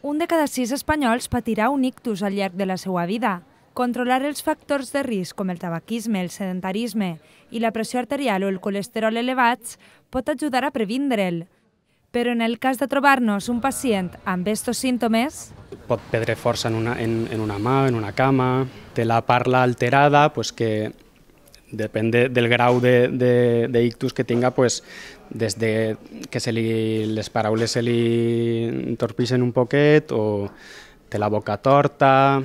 Un de cada sis espanyols patirà un ictus al llarg de la seva vida. Controlar els factors de risc com el tabaquisme, el sedentarisme i la pressió arterial o el colesterol elevats pot ajudar a previndre'l. Però en el cas de trobar-nos un pacient amb estos símptomes... Pot perdre força en una, en, en una mà, en una cama, té la parla alterada, pues que depende del grau de, de, de ictus que tinga, pues, des de que se li, les paraules se li entorpixen un poquet o té la boca torta,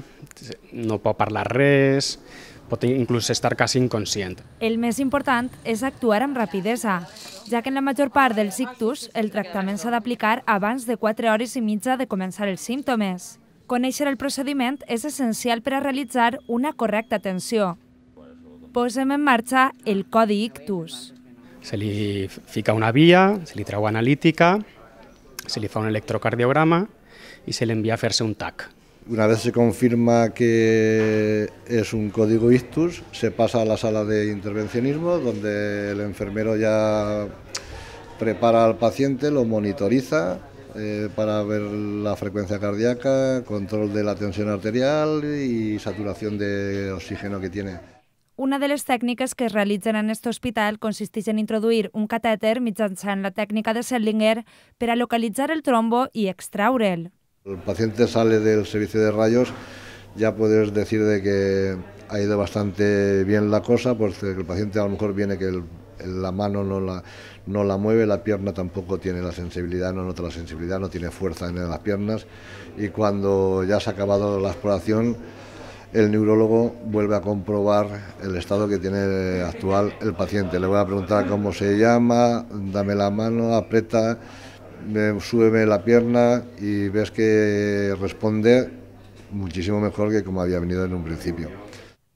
no pot parlar res, pot inclús estar quasi inconscient. El més important és actuar amb rapidesa, ja que en la major part dels ictus el tractament s'ha d'aplicar abans de 4 hores i mitja de començar els símptomes. Conèixer el procediment és essencial per a realitzar una correcta atenció. posem en marcha el código Ictus. Se le fica una vía, se li una analítica, se le fa un electrocardiograma ...y se le envía a hacerse un TAC. Una vez se confirma que es un código ictus, se pasa a la sala de intervencionismo donde el enfermero ya prepara al paciente, lo monitoriza eh, para ver la frecuencia cardíaca, control de la tensión arterial y saturación de oxígeno que tiene. Una de las técnicas que realizan en este hospital consistía en introducir un catéter mediante la técnica de Sellinger para localizar el trombo y extraure'l. El paciente sale del servicio de rayos, ya puedes decir de que ha ido bastante bien la cosa, porque el paciente a lo mejor viene que la mano no la, no la mueve, la pierna tampoco tiene la sensibilidad, no nota la sensibilidad, no tiene fuerza en las piernas y cuando ya se ha acabado la exploración el neurólogo vuelve a comprobar el estado que tiene actual el paciente. Le voy a preguntar cómo se llama, dame la mano, aprieta, súbeme la pierna y ves que responde muchísimo mejor que como había venido en un principio.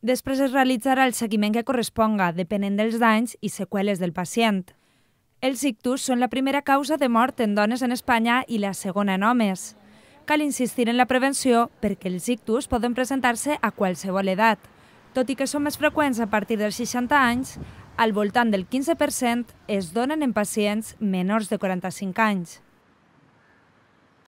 Després es realitzarà el seguiment que corresponga, depenent dels danys i seqüeles del pacient. Els ictus són la primera causa de mort en dones en Espanya i la segona en homes. Cal insistir en la prevenció perquè els ictus poden presentar-se a qualsevol edat. Tot i que són més freqüents a partir dels 60 anys, al voltant del 15% es donen en pacients menors de 45 anys.